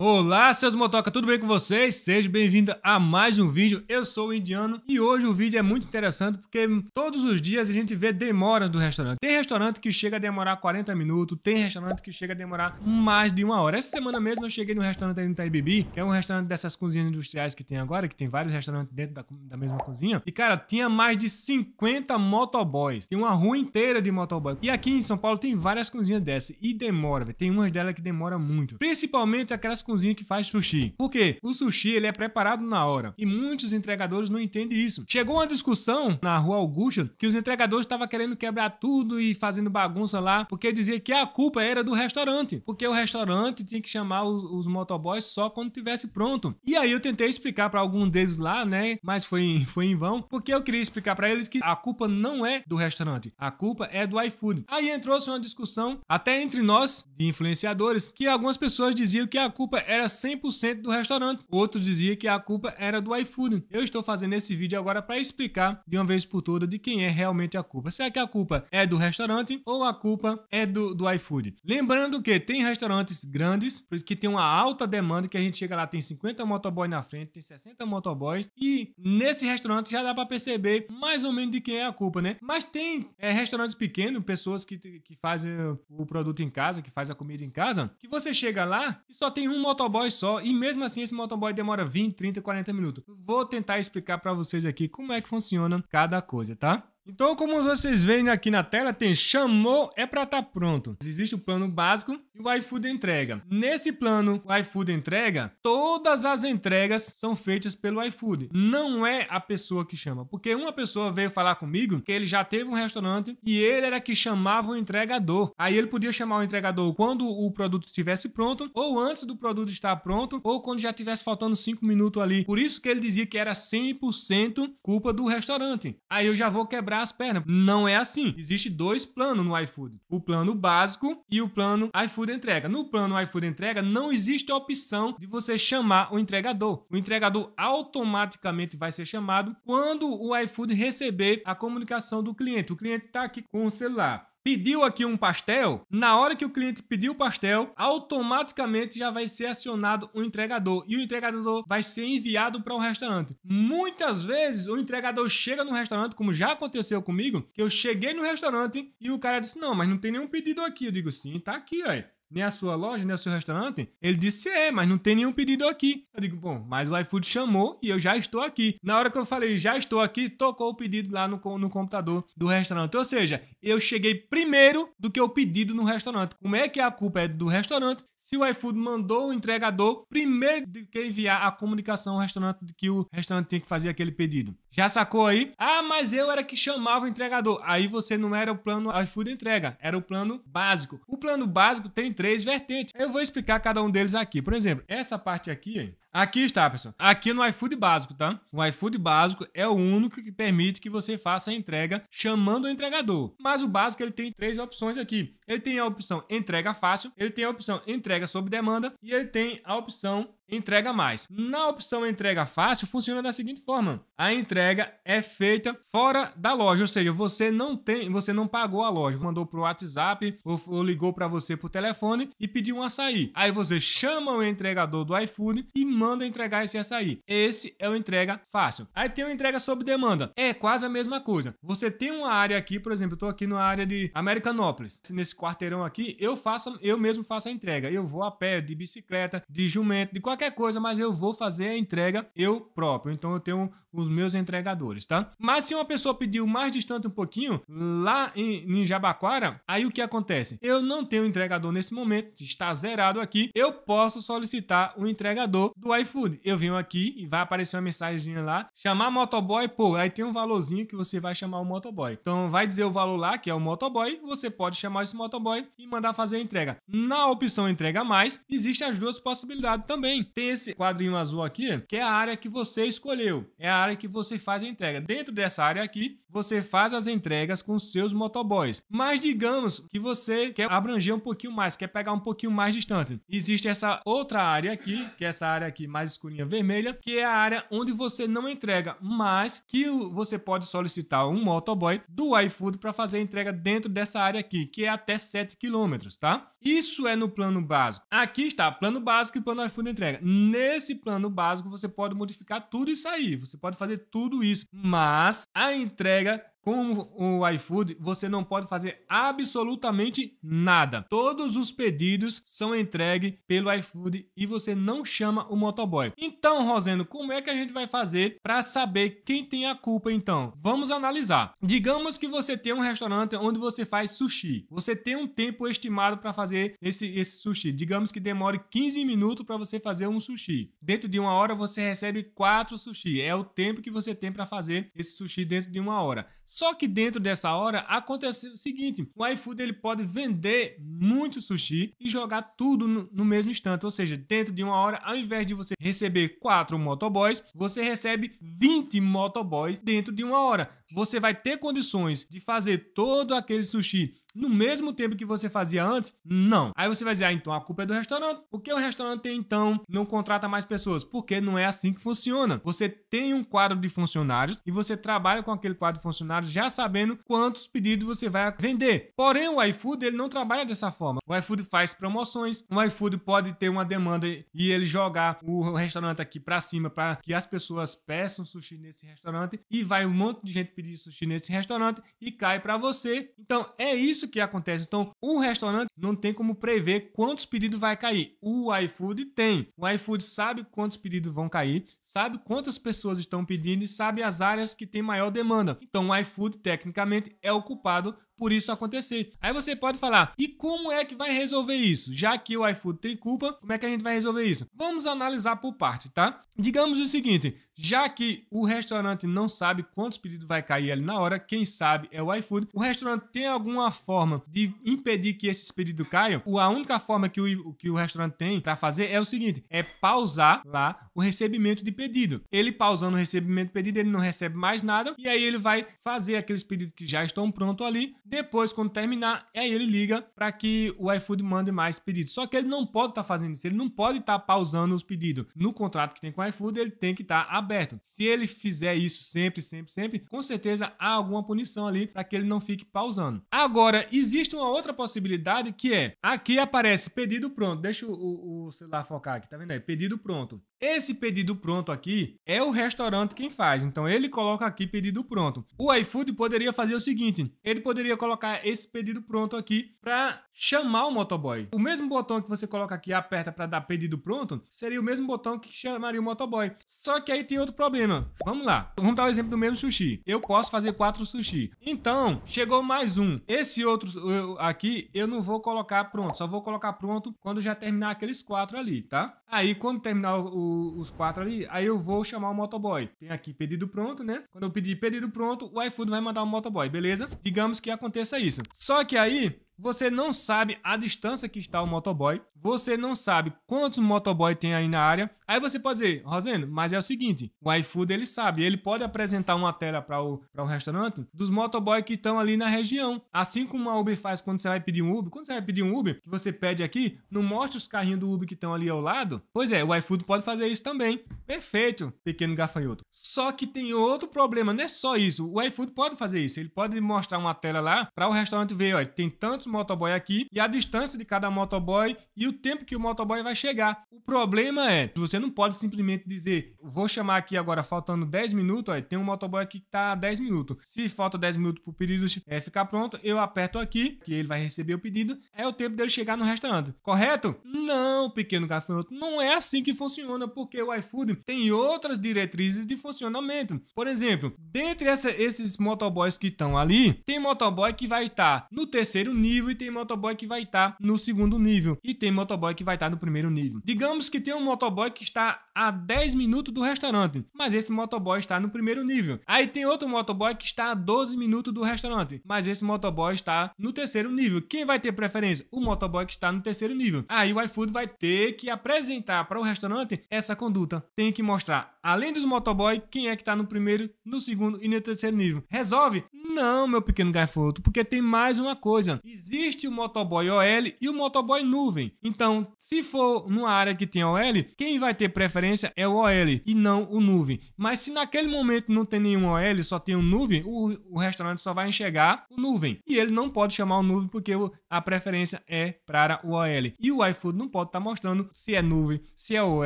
Olá, seus motoca, tudo bem com vocês? Seja bem-vindo a mais um vídeo. Eu sou o Indiano e hoje o vídeo é muito interessante porque todos os dias a gente vê demora do restaurante. Tem restaurante que chega a demorar 40 minutos, tem restaurante que chega a demorar mais de uma hora. Essa semana mesmo eu cheguei no restaurante aí no Itaibibi, que é um restaurante dessas cozinhas industriais que tem agora, que tem vários restaurantes dentro da, da mesma cozinha. E cara, tinha mais de 50 motoboys. Tem uma rua inteira de motoboys. E aqui em São Paulo tem várias cozinhas dessas e demora, véio. tem umas delas que demora muito. Principalmente aquelas cozinha que faz sushi. Por quê? O sushi ele é preparado na hora e muitos entregadores não entendem isso. Chegou uma discussão na rua Augusta que os entregadores estavam querendo quebrar tudo e fazendo bagunça lá porque dizia que a culpa era do restaurante, porque o restaurante tinha que chamar os, os motoboys só quando tivesse pronto. E aí eu tentei explicar para algum deles lá, né? Mas foi em, foi em vão, porque eu queria explicar para eles que a culpa não é do restaurante, a culpa é do iFood. Aí entrou-se uma discussão até entre nós de influenciadores que algumas pessoas diziam que a culpa culpa era 100% do restaurante. Outro dizia que a culpa era do iFood. Eu estou fazendo esse vídeo agora para explicar de uma vez por toda de quem é realmente a culpa. Será que a culpa é do restaurante ou a culpa é do, do iFood. Lembrando que tem restaurantes grandes que tem uma alta demanda, que a gente chega lá, tem 50 motoboys na frente, tem 60 motoboys, e nesse restaurante já dá para perceber mais ou menos de quem é a culpa, né? Mas tem é, restaurantes pequenos, pessoas que, que fazem o produto em casa, que fazem a comida em casa, que você chega lá e só tem um motoboy só, e mesmo assim esse motoboy demora 20, 30, 40 minutos. Vou tentar explicar para vocês aqui como é que funciona cada coisa, tá? Então, como vocês veem aqui na tela, tem chamou é para estar tá pronto. Existe o plano básico e o iFood entrega. Nesse plano, o iFood entrega, todas as entregas são feitas pelo iFood. Não é a pessoa que chama, porque uma pessoa veio falar comigo que ele já teve um restaurante e ele era que chamava o entregador. Aí ele podia chamar o entregador quando o produto estivesse pronto, ou antes do produto estar pronto, ou quando já tivesse faltando 5 minutos ali. Por isso que ele dizia que era 100% culpa do restaurante. Aí eu já vou quebrar as pernas. Não é assim. Existe dois planos no iFood: o plano básico e o plano iFood entrega. No plano iFood entrega, não existe a opção de você chamar o entregador. O entregador automaticamente vai ser chamado quando o iFood receber a comunicação do cliente. O cliente está aqui com o celular pediu aqui um pastel, na hora que o cliente pedir o pastel, automaticamente já vai ser acionado o entregador e o entregador vai ser enviado para o um restaurante. Muitas vezes o entregador chega no restaurante, como já aconteceu comigo, que eu cheguei no restaurante e o cara disse: "Não, mas não tem nenhum pedido aqui". Eu digo: "Sim, tá aqui, olha" nem a sua loja, nem o seu restaurante? Ele disse, é, mas não tem nenhum pedido aqui. Eu digo, bom, mas o iFood chamou e eu já estou aqui. Na hora que eu falei, já estou aqui, tocou o pedido lá no, no computador do restaurante. Ou seja, eu cheguei primeiro do que o pedido no restaurante. Como é que a culpa é do restaurante se o iFood mandou o entregador, primeiro de que enviar a comunicação ao restaurante de que o restaurante tinha que fazer aquele pedido. Já sacou aí? Ah, mas eu era que chamava o entregador. Aí você não era o plano iFood entrega, era o plano básico. O plano básico tem três vertentes. Eu vou explicar cada um deles aqui. Por exemplo, essa parte aqui, aqui está, pessoal. Aqui no iFood básico, tá? O iFood básico é o único que permite que você faça a entrega chamando o entregador. Mas o básico ele tem três opções aqui. Ele tem a opção entrega fácil, ele tem a opção entrega entrega sob demanda e ele tem a opção entrega mais. Na opção entrega fácil, funciona da seguinte forma: a entrega é feita fora da loja, ou seja, você não tem, você não pagou a loja, mandou para o WhatsApp ou, ou ligou para você por telefone e pediu um açaí. Aí você chama o entregador do iFood e manda entregar esse açaí. Esse é o entrega fácil. Aí tem o entrega sob demanda. É quase a mesma coisa. Você tem uma área aqui, por exemplo, eu aqui na área de Americanópolis. Nesse quarteirão aqui, eu faço, eu mesmo faço a entrega. Eu vou a pé, de bicicleta, de jumento, de qualquer qualquer coisa, mas eu vou fazer a entrega eu próprio. Então eu tenho os meus entregadores, tá? Mas se uma pessoa pediu mais distante um pouquinho, lá em, em Jabaquara, aí o que acontece? Eu não tenho entregador nesse momento, está zerado aqui. Eu posso solicitar o um entregador do iFood. Eu venho aqui e vai aparecer uma mensagem lá, chamar motoboy, pô, aí tem um valorzinho que você vai chamar o motoboy. Então vai dizer o valor lá, que é o motoboy, você pode chamar esse motoboy e mandar fazer a entrega. Na opção entrega mais, existe as duas possibilidades também tem esse quadrinho azul aqui, que é a área que você escolheu. É a área que você faz a entrega. Dentro dessa área aqui, você faz as entregas com seus motoboys. Mas digamos que você quer abranger um pouquinho mais, quer pegar um pouquinho mais distante. Existe essa outra área aqui, que é essa área aqui mais escurinha vermelha, que é a área onde você não entrega, mas que você pode solicitar um motoboy do iFood para fazer a entrega dentro dessa área aqui, que é até 7 quilômetros, tá? Isso é no plano básico. Aqui está plano básico e plano iFood entrega nesse plano básico você pode modificar tudo isso aí, você pode fazer tudo isso, mas a entrega com o iFood, você não pode fazer absolutamente nada. Todos os pedidos são entregues pelo iFood e você não chama o motoboy. Então, Rosendo, como é que a gente vai fazer para saber quem tem a culpa então? Vamos analisar. Digamos que você tem um restaurante onde você faz sushi. Você tem um tempo estimado para fazer esse, esse sushi. Digamos que demore 15 minutos para você fazer um sushi. Dentro de uma hora, você recebe quatro sushi. É o tempo que você tem para fazer esse sushi dentro de uma hora. Só que dentro dessa hora acontece o seguinte: o iFood ele pode vender muito sushi e jogar tudo no, no mesmo instante. Ou seja, dentro de uma hora, ao invés de você receber quatro motoboys, você recebe 20 motoboys dentro de uma hora. Você vai ter condições de fazer todo aquele sushi no mesmo tempo que você fazia antes? Não. Aí você vai dizer, ah, então a culpa é do restaurante. Por que o restaurante então não contrata mais pessoas? Porque não é assim que funciona. Você tem um quadro de funcionários e você trabalha com aquele quadro de funcionários já sabendo quantos pedidos você vai vender. Porém, o iFood ele não trabalha dessa forma. O iFood faz promoções, o iFood pode ter uma demanda e ele jogar o restaurante aqui para cima para que as pessoas peçam sushi nesse restaurante e vai um monte de gente pedir sushi nesse restaurante e cai para você. Então, é isso que acontece. Então, o restaurante não tem como prever quantos pedidos vai cair. O iFood tem. O iFood sabe quantos pedidos vão cair, sabe quantas pessoas estão pedindo e sabe as áreas que tem maior demanda. Então, o iFood, tecnicamente, é o culpado por isso acontecer. Aí você pode falar, e como é que vai resolver isso? Já que o iFood tem culpa, como é que a gente vai resolver isso? Vamos analisar por parte, tá? Digamos o seguinte, já que o restaurante não sabe quantos pedidos vai cair ali na hora, quem sabe é o iFood, o restaurante tem alguma forma de impedir que esses pedidos caiam? A única forma que o, que o restaurante tem para fazer é o seguinte, é pausar lá o recebimento de pedido. Ele pausando o recebimento de pedido, ele não recebe mais nada e aí ele vai fazer aqueles pedidos que já estão prontos ali. Depois, quando terminar, aí ele liga para que o iFood mande mais pedidos. Só que ele não pode estar tá fazendo isso, ele não pode estar tá pausando os pedidos. No contrato que tem com o iFood, ele tem que estar tá aberto. Se ele fizer isso sempre, sempre, sempre, com certeza há alguma punição ali para que ele não fique pausando. Agora, existe uma outra possibilidade que é, aqui aparece pedido pronto. Deixa o, o, o celular focar aqui, tá vendo aí? Pedido pronto. Esse pedido pronto aqui é o restaurante quem faz, então ele coloca aqui pedido pronto. O iFood poderia fazer o seguinte: ele poderia colocar esse pedido pronto aqui para chamar o motoboy. O mesmo botão que você coloca aqui aperta para dar pedido pronto seria o mesmo botão que chamaria o motoboy. Só que aí tem outro problema. Vamos lá. Vamos dar o exemplo do mesmo sushi. Eu posso fazer quatro sushi. Então chegou mais um. Esse outro eu, aqui eu não vou colocar pronto, só vou colocar pronto quando já terminar aqueles quatro ali, tá? Aí quando terminar o os quatro ali, aí eu vou chamar o motoboy. Tem aqui pedido pronto, né? Quando eu pedir pedido pronto, o iFood vai mandar o motoboy, beleza? Digamos que aconteça isso. Só que aí, você não sabe a distância que está o motoboy. Você não sabe quantos motoboy tem aí na área. Aí você pode dizer, Rosendo, mas é o seguinte: o iFood ele sabe, ele pode apresentar uma tela para o, o restaurante dos motoboy que estão ali na região. Assim como a Uber faz quando você vai pedir um Uber. Quando você vai pedir um Uber, que você pede aqui, não mostra os carrinhos do Uber que estão ali ao lado. Pois é, o iFood pode fazer isso também. Perfeito, pequeno gafanhoto. Só que tem outro problema, não é só isso. O iFood pode fazer isso. Ele pode mostrar uma tela lá para o restaurante ver, olha, tem tantos motoboy aqui e a distância de cada motoboy e o tempo que o motoboy vai chegar. O problema é, que você não pode simplesmente dizer, vou chamar aqui agora faltando 10 minutos, ó, tem um motoboy aqui que tá 10 minutos. Se falta 10 minutos pro pedido é, eh, ficar pronto, eu aperto aqui, que ele vai receber o pedido, é o tempo dele chegar no restaurante. Correto? Não, pequeno gafanhoto, não é assim que funciona, porque o iFood tem outras diretrizes de funcionamento. Por exemplo, dentre essa, esses motoboys que estão ali, tem motoboy que vai estar tá no terceiro nível, nível e tem motoboy que vai estar tá no segundo nível e tem motoboy que vai estar tá no primeiro nível. Digamos que tem um motoboy que está a 10 minutos do restaurante, mas esse motoboy está no primeiro nível. Aí tem outro motoboy que está a 12 minutos do restaurante, mas esse motoboy está no terceiro nível. Quem vai ter preferência? O motoboy que está no terceiro nível. Aí o iFood vai ter que apresentar para o restaurante essa conduta. Tem que mostrar, além dos motoboy, quem é que está no primeiro, no segundo e no terceiro nível. Resolve? Não, meu pequeno gafanhoto, porque tem mais uma coisa. Existe o motoboy OL e o motoboy nuvem. Então, se for numa área que tem OL, quem vai ter preferência referência é o OL e não o nuvem. Mas se naquele momento não tem nenhum OL, só tem um nuvem, o, o restaurante só vai enxergar o nuvem. E ele não pode chamar o nuvem porque a preferência é para o OL. E o iFood não pode estar tá mostrando se é nuvem, se é OL,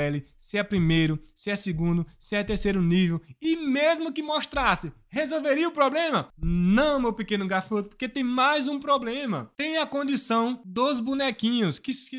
se é primeiro, se é segundo, se é terceiro nível. E mesmo que mostrasse, Resolveria o problema? Não, meu pequeno gafanhoto, porque tem mais um problema. Tem a condição dos bonequinhos. Que, que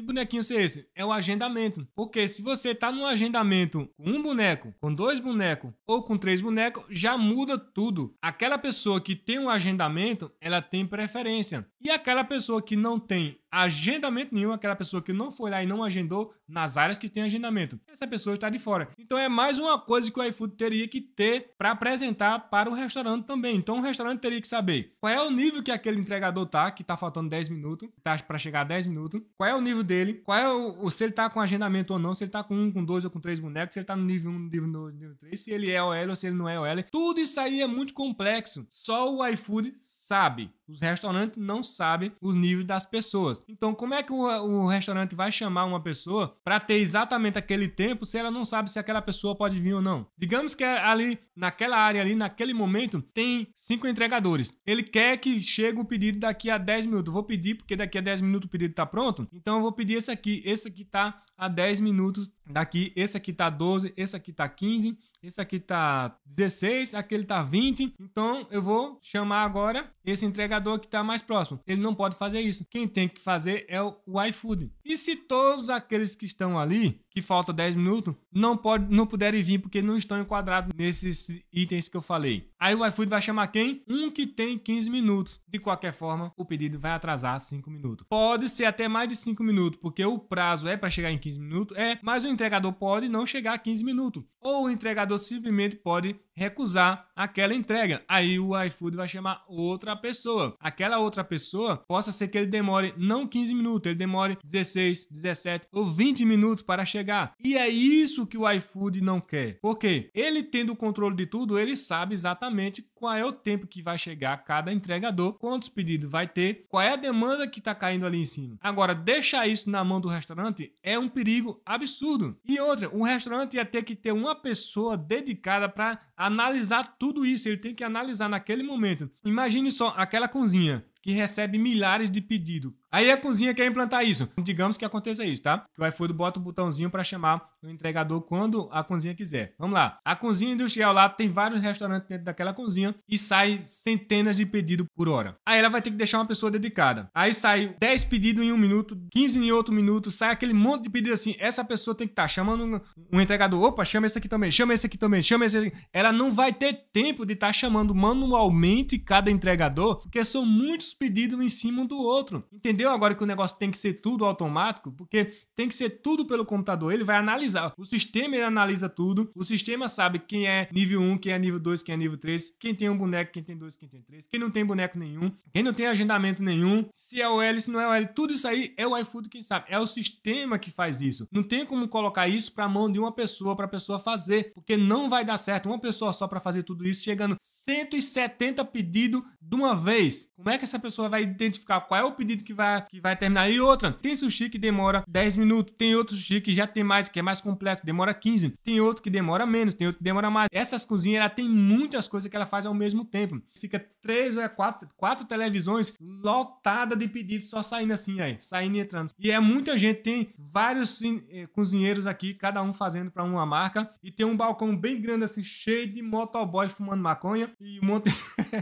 é esse? É o agendamento. Porque se você tá num agendamento com um boneco, com dois bonecos ou com três bonecos, já muda tudo. Aquela pessoa que tem um agendamento, ela tem preferência. E aquela pessoa que não tem agendamento nenhum, aquela pessoa que não foi lá e não agendou nas áreas que tem agendamento. Essa pessoa está de fora. Então é mais uma coisa que o iFood teria que ter para apresentar para o restaurante também. Então o restaurante teria que saber qual é o nível que aquele entregador tá, que tá faltando 10 minutos, tá para chegar a 10 minutos, qual é o nível dele, qual é o, se ele tá com agendamento ou não, se ele tá com um, com dois ou com três bonecos, se ele tá no nível 1, um, nível 2, nível 3, se ele é OL ou se ele não é OL. Tudo isso aí é muito complexo. Só o iFood sabe. Os restaurantes não sabem os níveis das pessoas. Então, então, como é que o, o restaurante vai chamar uma pessoa para ter exatamente aquele tempo se ela não sabe se aquela pessoa pode vir ou não? Digamos que ali, naquela área ali, naquele momento, tem cinco entregadores. Ele quer que chegue o pedido daqui a 10 minutos. vou pedir, porque daqui a 10 minutos o pedido está pronto. Então, eu vou pedir esse aqui. Esse aqui está a 10 minutos daqui. Esse aqui está 12, esse aqui está 15, esse aqui está 16, aquele está 20. Então, eu vou chamar agora esse entregador que está mais próximo. Ele não pode fazer isso. Quem tem que fazer fazer é o, o iFood. E se todos aqueles que estão ali que falta 10 minutos, não pode, não puderem vir porque não estão enquadrados nesses itens que eu falei. Aí o iFood vai chamar quem? Um que tem 15 minutos. De qualquer forma, o pedido vai atrasar 5 minutos. Pode ser até mais de 5 minutos, porque o prazo é para chegar em 15 minutos, é, mas o entregador pode não chegar a 15 minutos. Ou o entregador simplesmente pode recusar aquela entrega. Aí o iFood vai chamar outra pessoa. Aquela outra pessoa possa ser que ele demore não 15 minutos, ele demore 16, 17 ou 20 minutos para chegar chegar. E é isso que o iFood não quer. Porque ele tendo o controle de tudo, ele sabe exatamente qual é o tempo que vai chegar cada entregador, quantos pedidos vai ter, qual é a demanda que está caindo ali em cima. Agora, deixar isso na mão do restaurante é um perigo absurdo. E outra, o restaurante ia ter que ter uma pessoa dedicada para analisar tudo isso. Ele tem que analisar naquele momento. Imagine só aquela cozinha que recebe milhares de pedidos Aí a cozinha quer implantar isso. Digamos que aconteça isso, tá? Que o iFood bota o botãozinho para chamar o entregador quando a cozinha quiser. Vamos lá. A cozinha industrial lá tem vários restaurantes dentro daquela cozinha e sai centenas de pedidos por hora. Aí ela vai ter que deixar uma pessoa dedicada. Aí sai 10 pedidos em um minuto, 15 em outro minuto, sai aquele monte de pedido assim. Essa pessoa tem que estar tá chamando um, um, entregador. Opa, chama esse aqui também, chama esse aqui também, chama esse aqui. Ela não vai ter tempo de estar tá chamando manualmente cada entregador, porque são muitos pedidos em cima um do outro. Entendeu? entendeu agora que o negócio tem que ser tudo automático, porque tem que ser tudo pelo computador. Ele vai analisar. O sistema ele analisa tudo. O sistema sabe quem é nível 1, quem é nível 2, quem é nível 3, quem tem um boneco, quem tem dois, quem tem três, quem não tem boneco nenhum, quem não tem agendamento nenhum, se é o L, se não é o L. Tudo isso aí é o iFood quem sabe. É o sistema que faz isso. Não tem como colocar isso para mão de uma pessoa, para pessoa fazer, porque não vai dar certo. Uma pessoa só para fazer tudo isso, chegando 170 pedidos de uma vez. Como é que essa pessoa vai identificar qual é o pedido que vai, que vai terminar? E outra, tem sushi que demora 10 minutos, tem outro sushi que já tem mais, que é mais complexo, demora 15, tem outro que demora menos, tem outro que demora mais. Essas cozinhas, ela tem muitas coisas que ela faz ao mesmo tempo. Fica três ou é quatro, quatro televisões lotada de pedidos, só saindo assim aí, saindo e entrando. E é muita gente, tem vários eh, cozinheiros aqui, cada um fazendo para uma marca, e tem um balcão bem grande assim, cheio de motoboy fumando maconha, e um monte...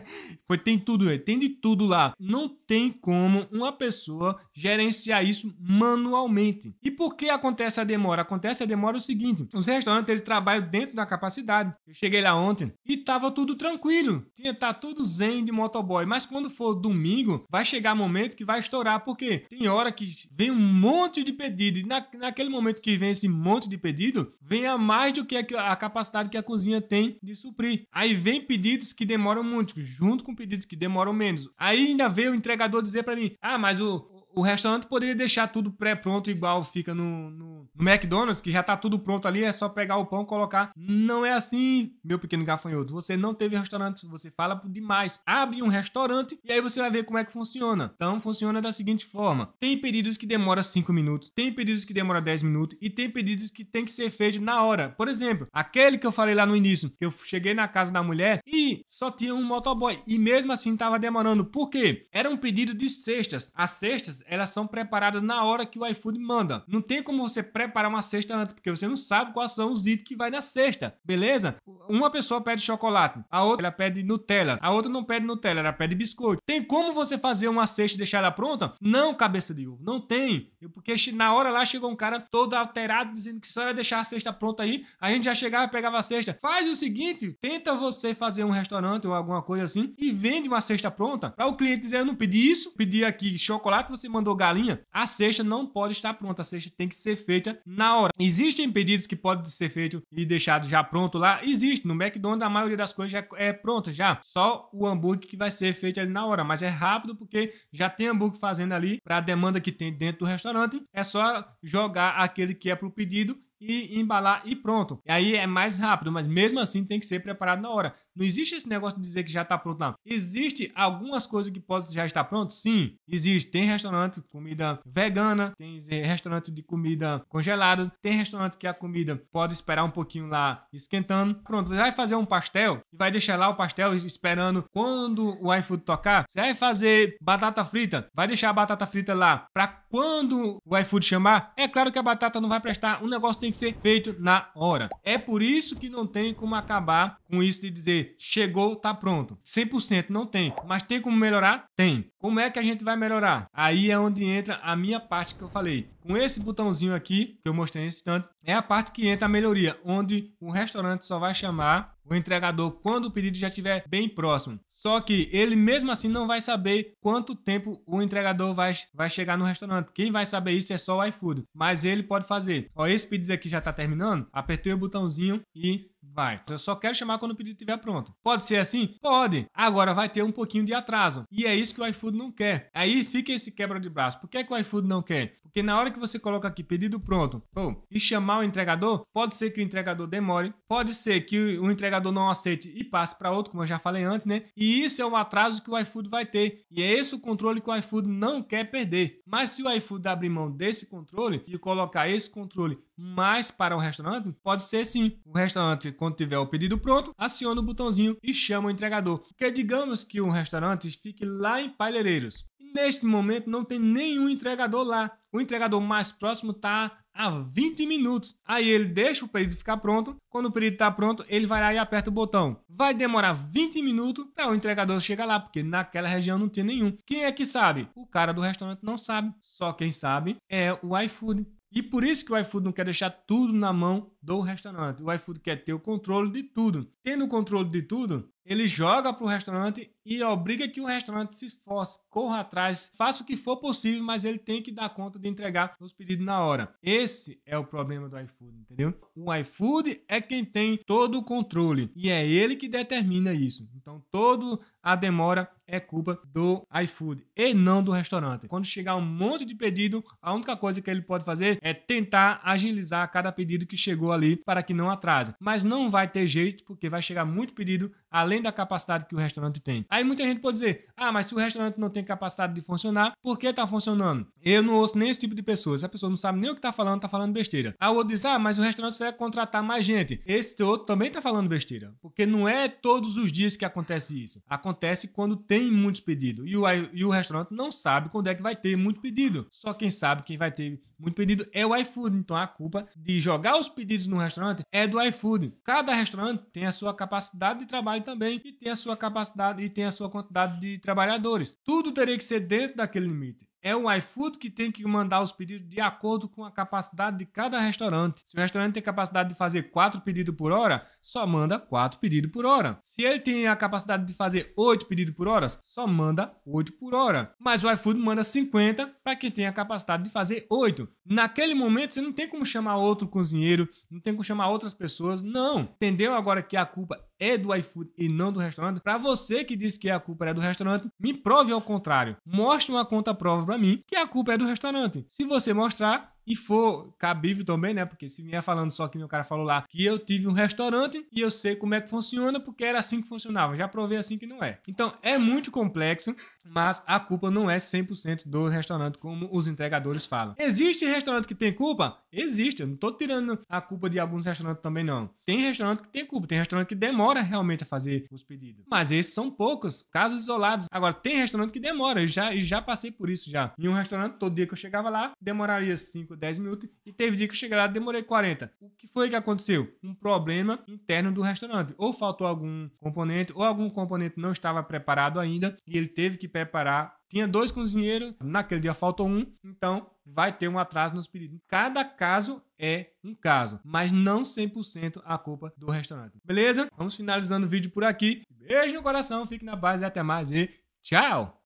tem tudo, tem de tudo tudo lá. Não tem como uma pessoa gerenciar isso manualmente. E por que acontece a demora? Acontece a demora o seguinte: os restaurantes eles trabalham dentro da capacidade. Eu cheguei lá ontem e tava tudo tranquilo. Tinha tá tudo zen de motoboy, mas quando for domingo, vai chegar momento que vai estourar, porque tem hora que vem um monte de pedido e na, naquele momento que vem esse monte de pedido, vem a mais do que a, a capacidade que a cozinha tem de suprir. Aí vem pedidos que demoram muito, junto com pedidos que demoram menos. Aí ainda veio o entregador dizer para mim: "Ah, mas o o restaurante poderia deixar tudo pré-pronto, igual fica no, no, no, McDonald's, que já tá tudo pronto ali, é só pegar o pão, colocar. Não é assim, meu pequeno gafanhoto. Você não teve restaurante, você fala demais. Abre um restaurante e aí você vai ver como é que funciona. Então, funciona da seguinte forma: tem pedidos que demora 5 minutos, tem pedidos que demora 10 minutos e tem pedidos que tem que ser feito na hora. Por exemplo, aquele que eu falei lá no início, que eu cheguei na casa da mulher e só tinha um motoboy e mesmo assim tava demorando. Por quê? Era um pedido de sextas. As sextas elas são preparadas na hora que o iFood manda. Não tem como você preparar uma cesta antes, porque você não sabe quais são os itens que vai na cesta, beleza? Uma pessoa pede chocolate, a outra ela pede Nutella, a outra não pede Nutella, ela pede biscoito. Tem como você fazer uma cesta e deixar ela pronta? Não, cabeça de ovo, não tem. Porque na hora lá chegou um cara todo alterado, dizendo que só ia deixar a cesta pronta aí, a gente já chegava e pegava a cesta. Faz o seguinte, tenta você fazer um restaurante ou alguma coisa assim e vende uma cesta pronta para o cliente dizer, eu não pedi isso, pedi aqui chocolate, você mandou galinha, a cesta não pode estar pronta. A cesta tem que ser feita na hora. Existem pedidos que podem ser feitos e deixados já pronto lá? Existe. No McDonald's, a maioria das coisas já é pronta já. Só o hambúrguer que vai ser feito ali na hora. Mas é rápido porque já tem hambúrguer fazendo ali para a demanda que tem dentro do restaurante. É só jogar aquele que é para o pedido e embalar e pronto. E aí é mais rápido, mas mesmo assim tem que ser preparado na hora. Não existe esse negócio de dizer que já está pronto, não. Existe algumas coisas que podem já estar pronto? Sim, existe. Tem restaurante de comida vegana, tem eh, restaurante de comida congelada, tem restaurante que a comida pode esperar um pouquinho lá esquentando. Pronto, você vai fazer um pastel e vai deixar lá o pastel esperando quando o iFood tocar. Você vai fazer batata frita, vai deixar a batata frita lá para quando o iFood chamar. É claro que a batata não vai prestar, o negócio tem tem que ser feito na hora. É por isso que não tem como acabar com isso de dizer chegou, tá pronto. 100% não tem, mas tem como melhorar? Tem. Como é que a gente vai melhorar? Aí é onde entra a minha parte que eu falei. Com esse botãozinho aqui, que eu mostrei nesse instante, é a parte que entra a melhoria, onde o restaurante só vai chamar o entregador quando o pedido já estiver bem próximo. Só que ele mesmo assim não vai saber quanto tempo o entregador vai, vai chegar no restaurante. Quem vai saber isso é só o iFood. Mas ele pode fazer. Ó, esse pedido aqui já está terminando. Apertei o botãozinho e Vai. Eu só quero chamar quando o pedido estiver pronto. Pode ser assim? Pode. Agora vai ter um pouquinho de atraso. E é isso que o iFood não quer. Aí fica esse quebra de braço. Por que, é que o iFood não quer? Porque na hora que você coloca aqui pedido pronto oh, e chamar o entregador, pode ser que o entregador demore, pode ser que o entregador não aceite e passe para outro, como eu já falei antes, né? E isso é um atraso que o iFood vai ter. E é esse o controle que o iFood não quer perder. Mas se o iFood abrir mão desse controle e colocar esse controle mais para o restaurante, pode ser sim. O restaurante quando tiver o pedido pronto, aciona o botãozinho e chama o entregador. Porque digamos que um restaurante fique lá em Palheireiros. Neste momento não tem nenhum entregador lá. O entregador mais próximo está a 20 minutos. Aí ele deixa o pedido ficar pronto. Quando o pedido está pronto, ele vai lá e aperta o botão. Vai demorar 20 minutos para o entregador chegar lá, porque naquela região não tem nenhum. Quem é que sabe? O cara do restaurante não sabe. Só quem sabe é o iFood. E por isso que o iFood não quer deixar tudo na mão do restaurante. O iFood quer ter o controle de tudo. Tendo o controle de tudo, ele joga para o restaurante e obriga que o restaurante se esforce, corra atrás, faça o que for possível, mas ele tem que dar conta de entregar os pedidos na hora. Esse é o problema do iFood, entendeu? O iFood é quem tem todo o controle e é ele que determina isso. Então, toda a demora é culpa do iFood e não do restaurante. Quando chegar um monte de pedido, a única coisa que ele pode fazer é tentar agilizar cada pedido que chegou ali para que não atrase. Mas não vai ter jeito porque vai chegar muito pedido além da capacidade que o restaurante tem. Aí muita gente pode dizer: ah, mas se o restaurante não tem capacidade de funcionar, por que tá funcionando? Eu não ouço nem esse tipo de pessoas. A pessoa não sabe nem o que tá falando, tá falando besteira. Aí o outro diz: ah, mas o restaurante só é contratar mais gente. Esse outro também tá falando besteira. Porque não é todos os dias que acontece isso. Acontece quando tem muitos pedidos. E o, e o restaurante não sabe quando é que vai ter muito pedido. Só quem sabe quem vai ter muito pedido é o iFood. Então a culpa de jogar os pedidos no restaurante é do iFood. Cada restaurante tem a sua capacidade de trabalho também e tem a sua capacidade e tem tem a sua quantidade de trabalhadores. Tudo teria que ser dentro daquele limite. É o iFood que tem que mandar os pedidos de acordo com a capacidade de cada restaurante. Se o restaurante tem capacidade de fazer 4 pedidos por hora, só manda 4 pedidos por hora. Se ele tem a capacidade de fazer 8 pedidos por hora, só manda 8 por hora. Mas o iFood manda 50 para quem tem a capacidade de fazer 8. Naquele momento, você não tem como chamar outro cozinheiro, não tem como chamar outras pessoas, não. Entendeu agora que a culpa é do iFood e não do restaurante, para você que disse que a culpa é do restaurante, me prove ao contrário. Mostre uma conta prova para mim que a culpa é do restaurante. Se você mostrar, e for cabível também, né? Porque se vier falando só que meu cara falou lá que eu tive um restaurante e eu sei como é que funciona, porque era assim que funcionava. Já provei assim que não é. Então é muito complexo, mas a culpa não é 100% do restaurante, como os entregadores falam. Existe restaurante que tem culpa? Existe. Eu não tô tirando a culpa de alguns restaurantes também, não. Tem restaurante que tem culpa, tem restaurante que demora realmente a fazer os pedidos. Mas esses são poucos, casos isolados. Agora, tem restaurante que demora, eu já, já passei por isso já. Em um restaurante, todo dia que eu chegava lá, demoraria 5 5, 10 minutos. E teve dia que eu cheguei lá, demorei 40. O que foi que aconteceu? Um problema interno do restaurante. Ou faltou algum componente, ou algum componente não estava preparado ainda. E ele teve que preparar tinha dois cozinheiros, naquele dia faltou um, então vai ter um atraso nos pedidos. Cada caso é um caso, mas não 100% a culpa do restaurante. Beleza? Vamos finalizando o vídeo por aqui. Beijo no coração, fique na base e até mais e tchau!